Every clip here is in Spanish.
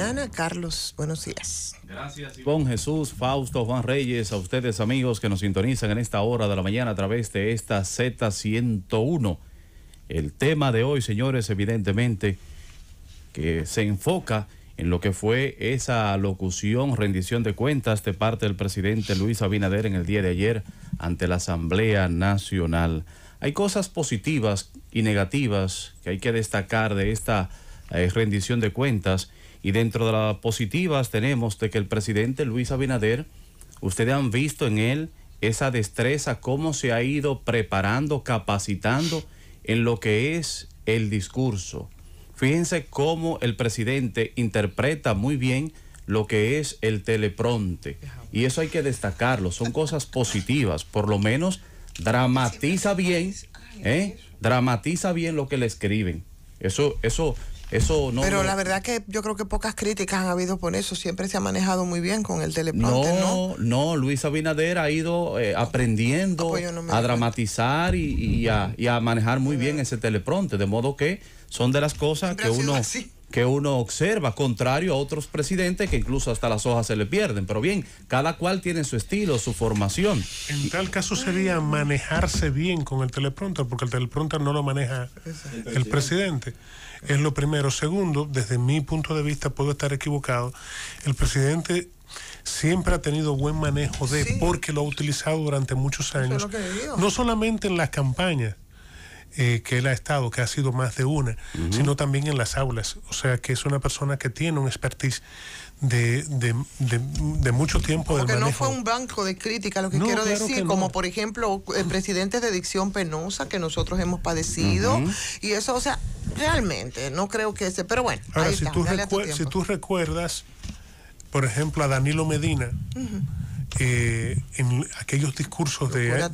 Ana Carlos, buenos días. Gracias, con Jesús, Fausto, Juan Reyes, a ustedes amigos que nos sintonizan en esta hora de la mañana a través de esta Z101. El tema de hoy, señores, evidentemente, que se enfoca en lo que fue esa locución, rendición de cuentas de parte del presidente Luis Abinader en el día de ayer ante la Asamblea Nacional. Hay cosas positivas y negativas que hay que destacar de esta es rendición de cuentas. Y dentro de las positivas tenemos de que el presidente Luis Abinader, ustedes han visto en él esa destreza, cómo se ha ido preparando, capacitando en lo que es el discurso. Fíjense cómo el presidente interpreta muy bien lo que es el telepronte. Y eso hay que destacarlo, son cosas positivas, por lo menos dramatiza bien, ¿eh? dramatiza bien lo que le escriben. Eso, eso eso no. Pero la verdad que yo creo que pocas críticas han habido por eso. Siempre se ha manejado muy bien con el teleprompter, ¿no? No, no Luis Abinader ha ido eh, aprendiendo ah, pues a dramatizar y, a, manejar muy bien ese teleprompter. De modo que son de las cosas que uno que uno observa, contrario a otros presidentes que incluso hasta las hojas se le pierden. Pero bien, cada cual tiene su estilo, su formación. En tal caso sería manejarse bien con el teleprompter, porque el teleprompter no lo maneja el presidente. Es lo primero. Segundo, desde mi punto de vista, puedo estar equivocado. El presidente siempre ha tenido buen manejo de, porque lo ha utilizado durante muchos años. No solamente en las campañas, eh, que él ha estado, que ha sido más de una, sino también en las aulas. O sea, que es una persona que tiene un expertise de, de, mucho tiempo. Porque no fue un banco de crítica, lo que quiero decir, como por ejemplo el eh, presidentes de adicción penosa que nosotros hemos padecido, y eso, o sea, realmente, no creo que ese, pero bueno. si, tú recuerdas, por ejemplo, a Danilo Medina, eh, en aquellos discursos de, Era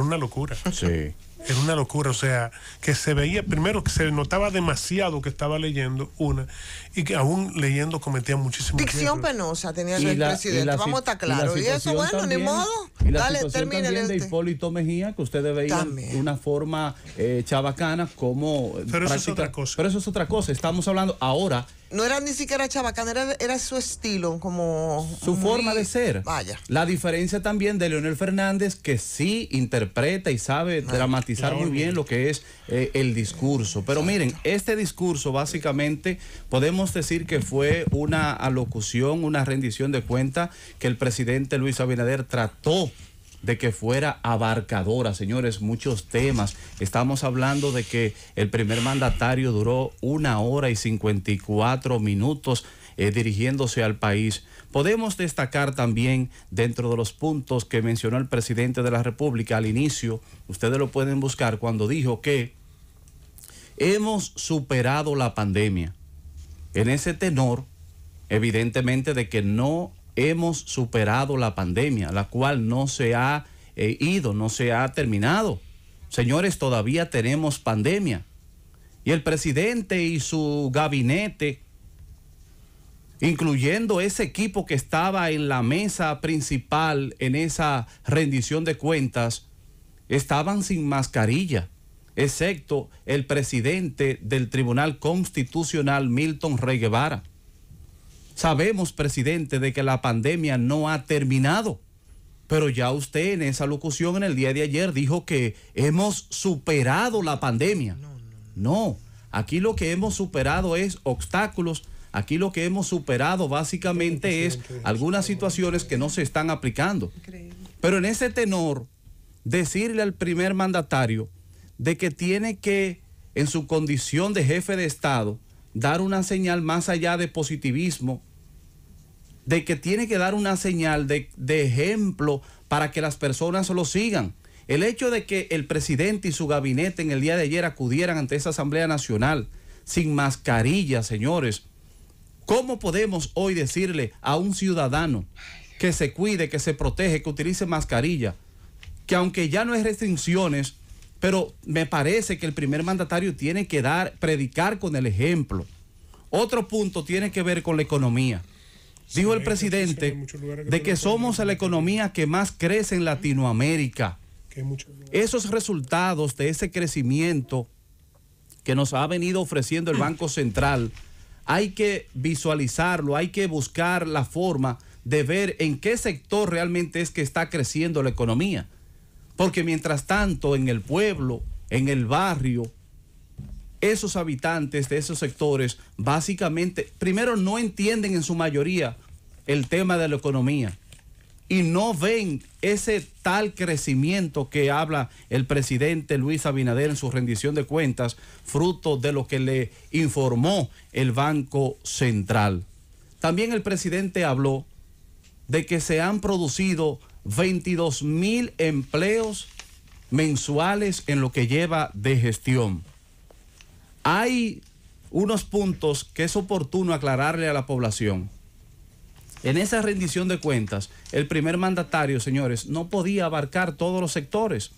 una locura. Sí. Era una locura, o sea, que se veía, primero que se notaba demasiado que estaba leyendo una y que aún leyendo cometía muchísimos Dicción penosa tenía el presidente, vamos a estar claros. Y, eso, bueno, ni modo. Y la Dale, termina el de Hipólito Mejía, que ustedes veían una forma chavacana eh, chabacana como. Pero eso es otra cosa. Pero eso es otra cosa. Estamos hablando ahora no era ni siquiera chabacana, era, era su estilo, como... Su forma de ser. Vaya. La diferencia también de Leonel Fernández, que sí interpreta y sabe dramatizar muy bien lo que es eh, el discurso. Pero miren, este discurso básicamente podemos decir que fue una alocución, una rendición de cuenta que el presidente Luis Abinader trató de que fuera abarcadora, señores, muchos temas. Estamos hablando de que el primer mandatario duró una hora y 54 minutos eh, dirigiéndose al país. Podemos destacar también dentro de los puntos que mencionó el presidente de la República al inicio, ustedes lo pueden buscar cuando dijo que hemos superado la pandemia. En ese tenor, evidentemente de que no hemos superado la pandemia, la cual no se ha eh, ido, no se ha terminado. Señores, todavía tenemos pandemia. Y el presidente y su gabinete, incluyendo ese equipo que estaba en la mesa principal en esa rendición de cuentas, estaban sin mascarilla, excepto el presidente del Tribunal Constitucional, Milton Rey Guevara. Sabemos, presidente, de que la pandemia no ha terminado, pero ya usted en esa locución en el día de ayer dijo que hemos superado la pandemia. No, aquí lo que hemos superado es obstáculos. Aquí lo que hemos superado básicamente es algunas situaciones que no se están aplicando. Pero en ese tenor, decirle al primer mandatario de que tiene que, en su condición de jefe de Estado, dar una señal más allá de positivismo, de que tiene que dar una señal de, ejemplo para que las personas lo sigan. El hecho de que el presidente y su gabinete en el día de ayer acudieran ante esa Asamblea Nacional sin mascarilla, señores, ¿cómo podemos hoy decirle a un ciudadano que se cuide, que se protege, que utilice mascarilla? Que aunque ya no hay restricciones, pero me parece que el primer mandatario tiene que dar, predicar con el ejemplo. Otro punto tiene que ver con la economía. Dijo el presidente de que somos la economía que más crece en Latinoamérica. Esos resultados de ese crecimiento que nos ha venido ofreciendo el Banco Central, hay que visualizarlo, hay que buscar la forma de ver en qué sector realmente es que está creciendo la economía. Porque mientras tanto, en el pueblo, en el barrio, esos habitantes de esos sectores básicamente, primero, no entienden en su mayoría el tema de la economía y no ven ese tal crecimiento que habla el presidente Luis Abinader en su rendición de cuentas, fruto de lo que le informó el Banco Central. También el presidente habló de que se han producido 22 mil empleos mensuales en lo que lleva de gestión. Hay unos puntos que es oportuno aclararle a la población. En esa rendición de cuentas, el primer mandatario, señores, no podía abarcar todos los sectores.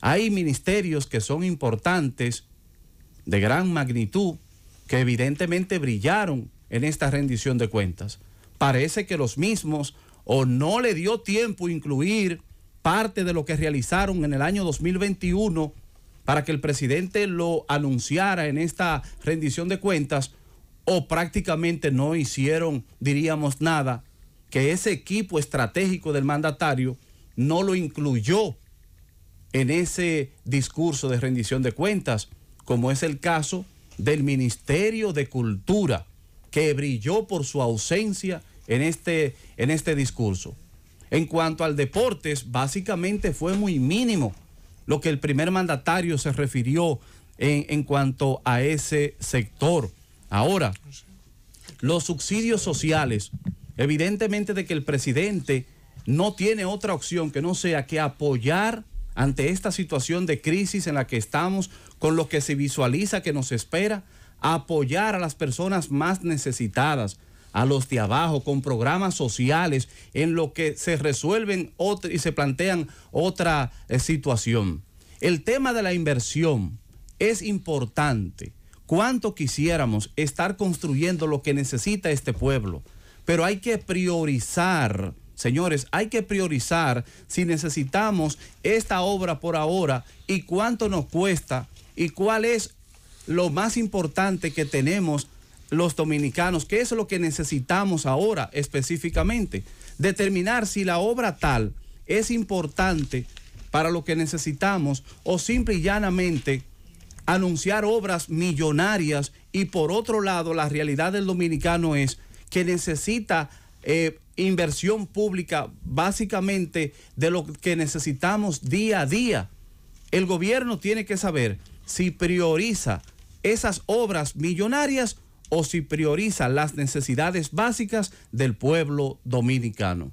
Hay ministerios que son importantes, de gran magnitud, que evidentemente brillaron en esta rendición de cuentas. Parece que los mismos o no le dio tiempo incluir parte de lo que realizaron en el año 2021 para que el presidente lo anunciara en esta rendición de cuentas o prácticamente no hicieron, diríamos, nada, que ese equipo estratégico del mandatario no lo incluyó en ese discurso de rendición de cuentas, como es el caso del Ministerio de Cultura, que brilló por su ausencia en este, en este discurso. En cuanto al deportes, básicamente fue muy mínimo lo que el primer mandatario se refirió en, en cuanto a ese sector. Ahora, los subsidios sociales, evidentemente de que el presidente no tiene otra opción que no sea que apoyar ante esta situación de crisis en la que estamos, con lo que se visualiza que nos espera, apoyar a las personas más necesitadas a los de abajo con programas sociales en lo que se resuelven y se plantean otra eh, situación. El tema de la inversión es importante. Cuánto quisiéramos estar construyendo lo que necesita este pueblo, pero hay que priorizar. Señores, hay que priorizar si necesitamos esta obra por ahora y cuánto nos cuesta y cuál es lo más importante que tenemos los dominicanos, que es lo que necesitamos ahora específicamente, determinar si la obra tal es importante para lo que necesitamos o simple y llanamente anunciar obras millonarias y por otro lado la realidad del dominicano es que necesita eh, inversión pública básicamente de lo que necesitamos día a día. El gobierno tiene que saber si prioriza esas obras millonarias o si prioriza las necesidades básicas del pueblo dominicano.